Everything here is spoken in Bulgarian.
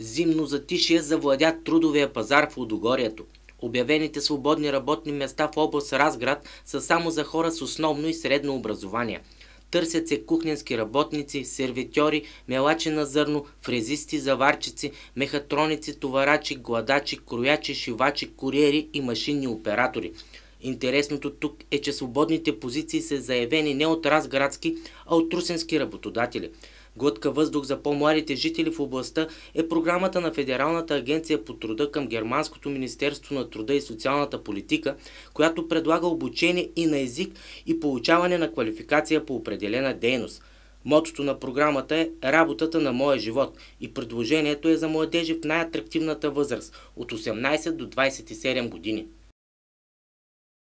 Зимно затишие завладя трудовия пазар в Лодогорието. Обявените свободни работни места в област Разград са само за хора с основно и средно образование – Търсят се кухненски работници, сервитьори, мелачи на зърно, фрезисти, заварчици, мехатроници, товарачи, гладачи, кроячи, шивачи, куриери и машинни оператори. Интересното тук е, че свободните позиции са заявени не от разградски, а от трусенски работодатели. Глътка въздух за по-младите жители в областта е програмата на Федералната агенция по труда към Германското министерство на труда и социалната политика, която предлага обучение и на език и получаване на квалификация по определена дейност. Мотото на програмата е «Работата на моя живот» и предложението е за младежи в най-атрактивната възраст – от 18 до 27 години.